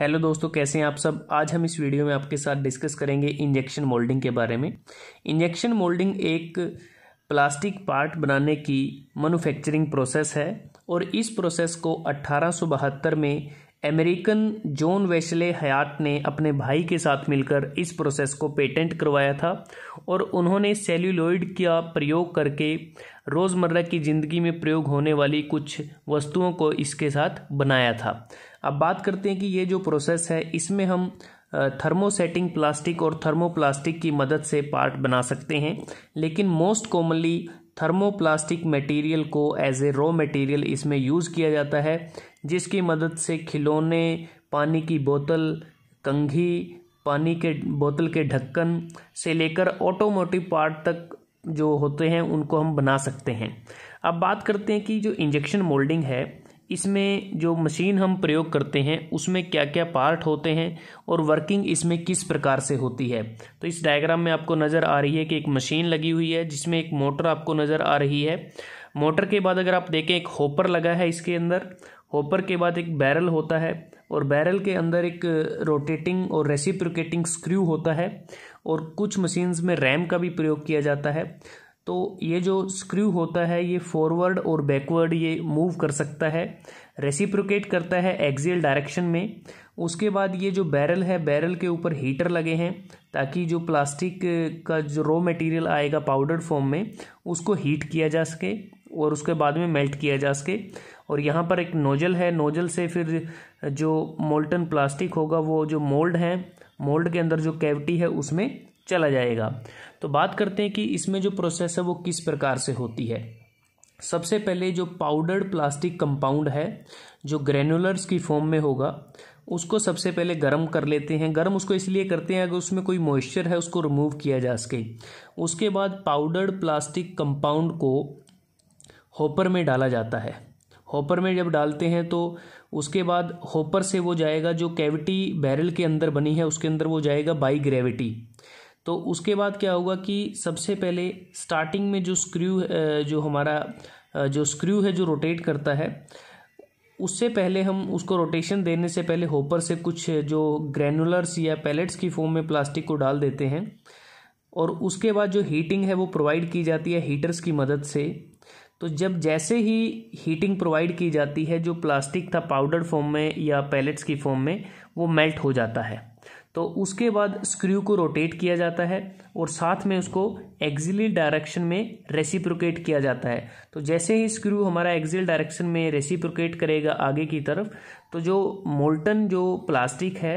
hello दोस्तों कैसे हैं आप सब आज हम इस वीडियो में आपके साथ डिस्कस करेंगे इंजेक्शन मोल्डिंग के बारे में इंजेक्शन मोल्डिंग एक प्लास्टिक पार्ट बनाने की मैन्युफैक्चरिंग प्रोसेस है और इस प्रोसेस को अट्ठारह में अमेरिकन जॉन वेस्ले हयात ने अपने भाई के साथ मिलकर इस प्रोसेस को पेटेंट करवाया था और उन्होंने सेल्यूलॉइड का प्रयोग करके रोज़मर्रा की ज़िंदगी में प्रयोग होने वाली कुछ वस्तुओं को इसके साथ बनाया था अब बात करते हैं कि ये जो प्रोसेस है इसमें हम थर्मोसेटिंग प्लास्टिक और थर्मोप्लास्टिक की मदद से पार्ट बना सकते हैं लेकिन मोस्ट कॉमनली थर्मोप्लास्टिक मटेरियल को एज ए रॉ मटेरियल इसमें यूज़ किया जाता है जिसकी मदद से खिलौने पानी की बोतल कंघी पानी के बोतल के ढक्कन से लेकर ऑटोमोटिव पार्ट तक जो होते हैं उनको हम बना सकते हैं अब बात करते हैं कि जो इंजेक्शन मोल्डिंग है इसमें जो मशीन हम प्रयोग करते हैं उसमें क्या क्या पार्ट होते हैं और वर्किंग इसमें किस प्रकार से होती है तो इस डायग्राम में आपको नज़र आ रही है कि एक मशीन लगी हुई है जिसमें एक मोटर आपको नज़र आ रही है मोटर के बाद अगर आप देखें एक होपर लगा है इसके अंदर होपर के बाद एक बैरल होता है और बैरल के अंदर एक रोटेटिंग और रेसिप्रोकेटिंग स्क्रू होता है और कुछ मशीन्स में रैम का भी प्रयोग किया जाता है तो ये जो स्क्रू होता है ये फॉरवर्ड और बैकवर्ड ये मूव कर सकता है रेसिप्रोकेट करता है एक्जेल डायरेक्शन में उसके बाद ये जो बैरल है बैरल के ऊपर हीटर लगे हैं ताकि जो प्लास्टिक का जो रॉ मटेरियल आएगा पाउडर फॉर्म में उसको हीट किया जा सके और उसके बाद में मेल्ट किया जा सके और यहाँ पर एक नोजल है नोजल से फिर जो मोल्टन प्लास्टिक होगा वो जो मोल्ड है मोल्ड के अंदर जो कैविटी है उसमें चला जाएगा तो बात करते हैं कि इसमें जो प्रोसेस है वो किस प्रकार से होती है सबसे पहले जो पाउडर्ड प्लास्टिक कंपाउंड है जो ग्रेनुलर्स की फॉर्म में होगा उसको सबसे पहले गर्म कर लेते हैं गर्म उसको इसलिए करते हैं अगर उसमें कोई मॉइस्चर है उसको रिमूव किया जा सके उसके बाद पाउडर्ड प्लास्टिक कंपाउंड को होपर में डाला जाता है होपर में जब डालते हैं तो उसके बाद होपर से वो जाएगा जो कैविटी बैरल के अंदर बनी है उसके अंदर वो जाएगा बाई ग्रेविटी तो उसके बाद क्या होगा कि सबसे पहले स्टार्टिंग में जो स्क्रू जो हमारा जो स्क्रू है जो रोटेट करता है उससे पहले हम उसको रोटेशन देने से पहले होपर से कुछ जो ग्रैनुलर्स या पैलेट्स की फॉर्म में प्लास्टिक को डाल देते हैं और उसके बाद जो हीटिंग है वो प्रोवाइड की जाती है हीटर्स की मदद से तो जब जैसे ही हीटिंग प्रोवाइड की जाती है जो प्लास्टिक था पाउडर फॉर्म में या पैलेट्स की फॉर्म में वो मेल्ट हो जाता है तो उसके बाद स्क्रू को रोटेट किया जाता है और साथ में उसको एक्जिली डायरेक्शन में रेसिप्रोकेट किया जाता है तो जैसे ही स्क्रू हमारा एक्जिल डायरेक्शन में रेसिप्रोकेट करेगा आगे की तरफ तो जो मोल्टन जो प्लास्टिक है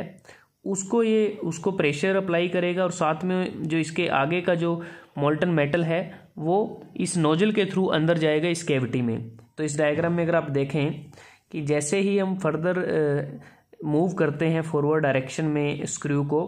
उसको ये उसको प्रेशर अप्लाई करेगा और साथ में जो इसके आगे का जो मोल्टन मेटल है वो इस नोजल के थ्रू अंदर जाएगा इस कैविटी में तो इस डायग्राम में अगर आप देखें कि जैसे ही हम फर्दर मूव करते हैं फॉरवर्ड डायरेक्शन में स्क्रू को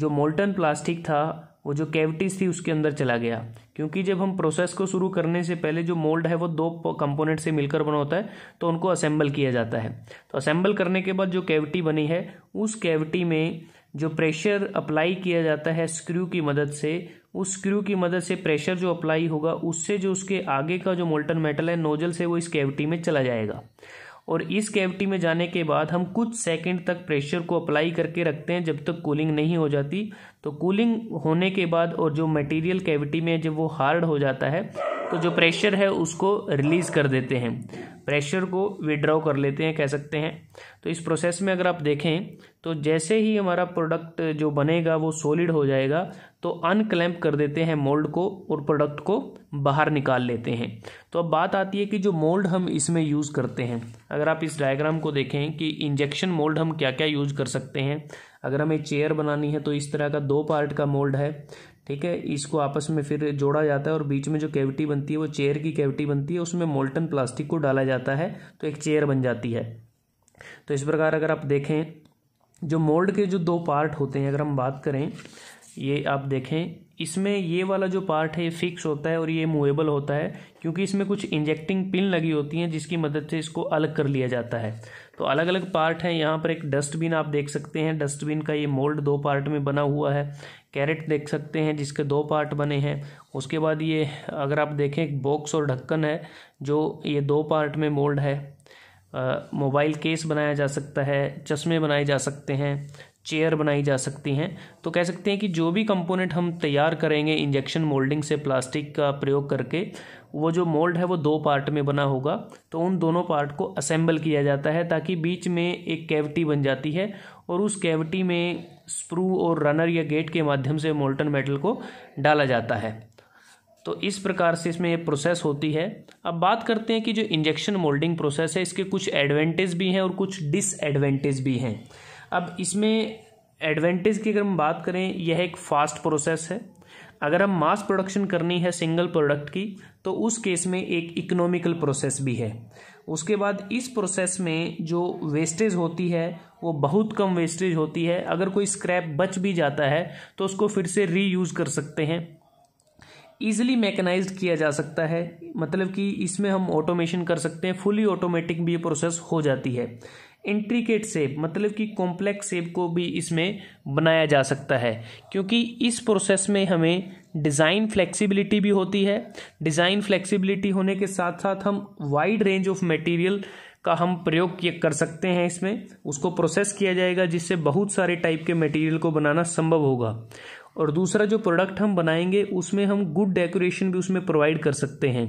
जो मोल्टन प्लास्टिक था वो जो कैविटीज़ थी उसके अंदर चला गया क्योंकि जब हम प्रोसेस को शुरू करने से पहले जो मोल्ड है वो दो कंपोनेंट से मिलकर बना होता है तो उनको असेंबल किया जाता है तो असेंबल करने के बाद जो कैविटी बनी है उस कैविटी में जो प्रेशर अप्लाई किया जाता है स्क्रू की मदद से उस स्क्रू की मदद से प्रेशर जो अप्लाई होगा उससे जो उसके आगे का जो मोल्टन मेटल है नोजल से वो इस कैविटी में चला जाएगा और इस कैविटी में जाने के बाद हम कुछ सेकंड तक प्रेशर को अप्लाई करके रखते हैं जब तक कूलिंग नहीं हो जाती तो कूलिंग होने के बाद और जो मटेरियल कैविटी में जब वो हार्ड हो जाता है तो जो प्रेशर है उसको रिलीज़ कर देते हैं प्रेशर को विड्रॉ कर लेते हैं कह सकते हैं तो इस प्रोसेस में अगर आप देखें तो जैसे ही हमारा प्रोडक्ट जो बनेगा वो सॉलिड हो जाएगा तो अनकलैम्प कर देते हैं मोल्ड को और प्रोडक्ट को बाहर निकाल लेते हैं तो अब बात आती है कि जो मोल्ड हम इसमें यूज़ करते हैं अगर आप इस डायग्राम को देखें कि इंजेक्शन मोल्ड हम क्या क्या यूज कर सकते हैं अगर हमें चेयर बनानी है तो इस तरह का दो पार्ट का मोल्ड है ठीक है इसको आपस में फिर जोड़ा जाता है और बीच में जो कैविटी बनती है वो चेयर की कैविटी बनती है उसमें मोल्टन प्लास्टिक को डाला जाता है तो एक चेयर बन जाती है तो इस प्रकार अगर आप देखें जो मोल्ड के जो दो पार्ट होते हैं अगर हम बात करें ये आप देखें इसमें ये वाला जो पार्ट है ये फिक्स होता है और ये मूवेबल होता है क्योंकि इसमें कुछ इंजेक्टिंग पिन लगी होती हैं जिसकी मदद से इसको अलग कर लिया जाता है तो अलग अलग पार्ट हैं यहाँ पर एक डस्टबिन आप देख सकते हैं डस्टबिन का ये मोल्ड दो पार्ट में बना हुआ है कैरेट देख सकते हैं जिसके दो पार्ट बने हैं उसके बाद ये अगर आप देखें एक बॉक्स और ढक्कन है जो ये दो पार्ट में मोल्ड है मोबाइल केस बनाया जा सकता है चश्मे बनाए जा सकते हैं चेयर बनाई जा सकती हैं तो कह सकते हैं कि जो भी कंपोनेंट हम तैयार करेंगे इंजेक्शन मोल्डिंग से प्लास्टिक का प्रयोग करके वो जो मोल्ड है वो दो पार्ट में बना होगा तो उन दोनों पार्ट को असेंबल किया जाता है ताकि बीच में एक कैविटी बन जाती है और उस कैविटी में स्प्रू और रनर या गेट के माध्यम से मोल्टन मेटल को डाला जाता है तो इस प्रकार से इसमें ये प्रोसेस होती है अब बात करते हैं कि जो इंजेक्शन मोल्डिंग प्रोसेस है इसके कुछ एडवांटेज भी हैं और कुछ डिसएडवांटेज भी हैं अब इसमें एडवांटेज की अगर हम बात करें यह एक फ़ास्ट प्रोसेस है अगर हम मास प्रोडक्शन करनी है सिंगल प्रोडक्ट की तो उस केस में एक इकोनॉमिकल प्रोसेस भी है उसके बाद इस प्रोसेस में जो वेस्टेज होती है वो बहुत कम वेस्टेज होती है अगर कोई स्क्रैप बच भी जाता है तो उसको फिर से रीयूज़ कर सकते हैं ईजिली मैकेनाइज्ड किया जा सकता है मतलब कि इसमें हम ऑटोमेशन कर सकते हैं फुली ऑटोमेटिक भी ये प्रोसेस हो जाती है इंट्रीकेट सेप मतलब कि कॉम्प्लेक्स सेप को भी इसमें बनाया जा सकता है क्योंकि इस प्रोसेस में हमें डिज़ाइन फ्लेक्सिबिलिटी भी होती है डिज़ाइन फ्लेक्सिबिलिटी होने के साथ साथ हम वाइड रेंज ऑफ मटेरियल का हम प्रयोग कर सकते हैं इसमें उसको प्रोसेस किया जाएगा जिससे बहुत सारे टाइप के मटेरियल को बनाना संभव होगा और दूसरा जो प्रोडक्ट हम बनाएंगे उसमें हम गुड डेकोरेशन भी उसमें प्रोवाइड कर सकते हैं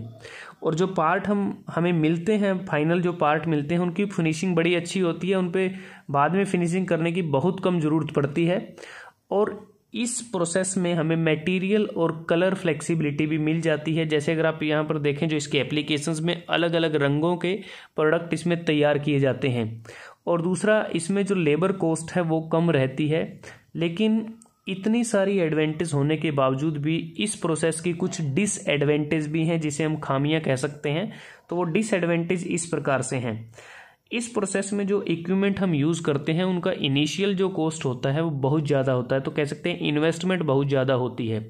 और जो पार्ट हम हमें मिलते हैं फाइनल जो पार्ट मिलते हैं उनकी फिनिशिंग बड़ी अच्छी होती है उन पर बाद में फिनिशिंग करने की बहुत कम ज़रूरत पड़ती है और इस प्रोसेस में हमें मटेरियल और कलर फ्लेक्सिबिलिटी भी मिल जाती है जैसे अगर आप यहाँ पर देखें जो इसके एप्लीकेशंस में अलग अलग रंगों के प्रोडक्ट इसमें तैयार किए जाते हैं और दूसरा इसमें जो लेबर कॉस्ट है वो कम रहती है लेकिन इतनी सारी एडवांटेज होने के बावजूद भी इस प्रोसेस की कुछ डिसएडवांटेज भी हैं जिसे हम खामियां कह सकते हैं तो वो डिसएडवांटेज इस प्रकार से हैं इस प्रोसेस में जो इक्विपमेंट हम यूज़ करते हैं उनका इनिशियल जो कॉस्ट होता है वो बहुत ज़्यादा होता है तो कह सकते हैं इन्वेस्टमेंट बहुत ज़्यादा होती है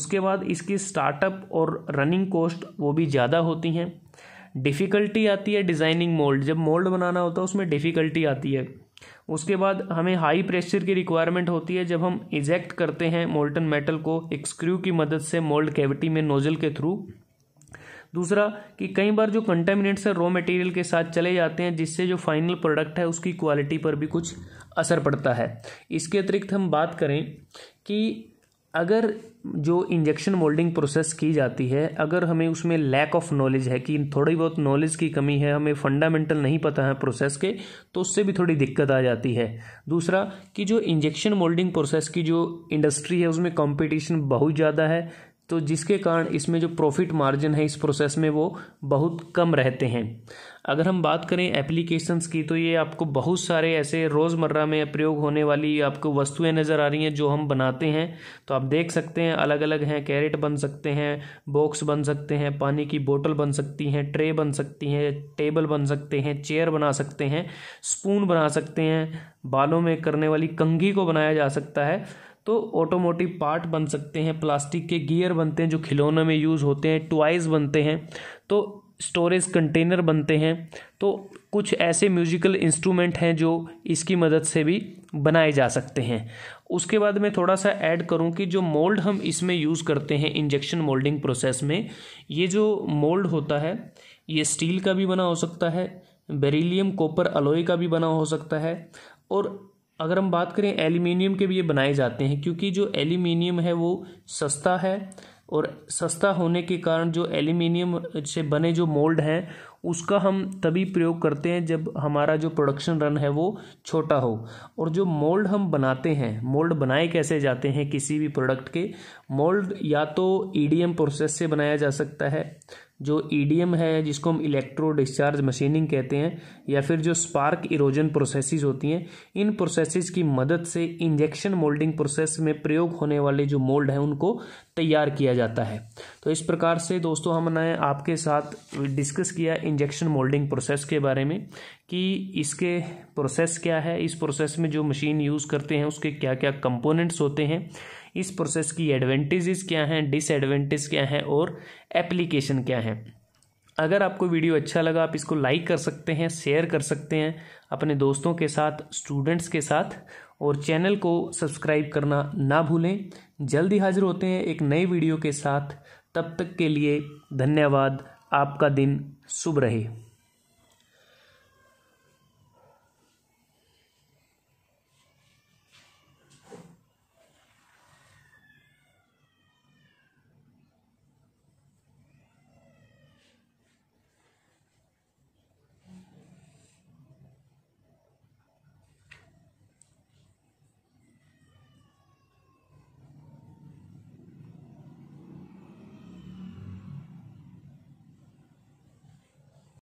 उसके बाद इसकी स्टार्टअप और रनिंग कॉस्ट वो भी ज़्यादा होती हैं डिफ़िकल्टी आती है डिज़ाइनिंग मोल्ड जब मोल्ड बनाना होता है उसमें डिफ़िकल्टी आती है उसके बाद हमें हाई प्रेशर की रिक्वायरमेंट होती है जब हम इजेक्ट करते हैं मोल्टन मेटल को एक स्क्रू की मदद से मोल्ड कैविटी में नोजल के थ्रू दूसरा कि कई बार जो कंटेमिनेट्स है रॉ मटेरियल के साथ चले जाते हैं जिससे जो फाइनल प्रोडक्ट है उसकी क्वालिटी पर भी कुछ असर पड़ता है इसके अतिरिक्त हम बात करें कि अगर जो इंजेक्शन मोल्डिंग प्रोसेस की जाती है अगर हमें उसमें लैक ऑफ नॉलेज है कि थोड़ी बहुत नॉलेज की कमी है हमें फंडामेंटल नहीं पता है प्रोसेस के तो उससे भी थोड़ी दिक्कत आ जाती है दूसरा कि जो इंजेक्शन मोल्डिंग प्रोसेस की जो इंडस्ट्री है उसमें कंपटीशन बहुत ज़्यादा है तो जिसके कारण इसमें जो प्रॉफिट मार्जिन है इस प्रोसेस में वो बहुत कम रहते हैं अगर हम बात करें एप्लीकेशंस की तो ये आपको बहुत सारे ऐसे रोज़मर्रा में प्रयोग होने वाली आपको वस्तुएं नज़र आ रही हैं जो हम बनाते हैं तो आप देख सकते हैं अलग अलग हैं कैरेट बन सकते हैं बॉक्स बन सकते हैं पानी की बोतल बन सकती हैं ट्रे बन सकती हैं टेबल बन सकते हैं चेयर बना सकते हैं स्पून बना सकते हैं बालों में करने वाली कंघी को बनाया जा सकता है तो ऑटोमोटिव पार्ट बन सकते हैं प्लास्टिक के गियर बनते हैं जो खिलौनों में यूज़ होते हैं टॉयज़ बनते हैं तो स्टोरेज कंटेनर बनते हैं तो कुछ ऐसे म्यूजिकल इंस्ट्रूमेंट हैं जो इसकी मदद से भी बनाए जा सकते हैं उसके बाद मैं थोड़ा सा ऐड करूं कि जो मोल्ड हम इसमें यूज़ करते हैं इंजेक्शन मोल्डिंग प्रोसेस में ये जो मोल्ड होता है ये स्टील का भी बना हो सकता है बेरिलियम कॉपर अलोई का भी बना हो सकता है और अगर हम बात करें एल्यूमिनियम के भी ये बनाए जाते हैं क्योंकि जो एल्यूमिनियम है वो सस्ता है और सस्ता होने के कारण जो एल्यूमिनियम से बने जो मोल्ड हैं उसका हम तभी प्रयोग करते हैं जब हमारा जो प्रोडक्शन रन है वो छोटा हो और जो मोल्ड हम बनाते हैं मोल्ड बनाए कैसे जाते हैं किसी भी प्रोडक्ट के मोल्ड या तो ईडीएम e प्रोसेस से बनाया जा सकता है जो ई e है जिसको हम इलेक्ट्रो डिस्चार्ज मशीनिंग कहते हैं या फिर जो स्पार्क इरोजन प्रोसेसेस होती हैं इन प्रोसेसेस की मदद से इंजेक्शन मोल्डिंग प्रोसेस में प्रयोग होने वाले जो मोल्ड हैं उनको तैयार किया जाता है तो इस प्रकार से दोस्तों हमने आपके साथ डिस्कस किया इंजेक्शन मोल्डिंग प्रोसेस के बारे में कि इसके प्रोसेस क्या है इस प्रोसेस में जो मशीन यूज़ करते हैं उसके क्या क्या कंपोनेंट्स होते हैं इस प्रोसेस की एडवांटेजेस क्या हैं डिसएडवांटेज क्या हैं और एप्लीकेशन क्या है अगर आपको वीडियो अच्छा लगा आप इसको लाइक कर सकते हैं शेयर कर सकते हैं अपने दोस्तों के साथ स्टूडेंट्स के साथ और चैनल को सब्सक्राइब करना ना भूलें जल्दी हाजिर होते हैं एक नए वीडियो के साथ तब तक के लिए धन्यवाद आपका दिन शुभ रहे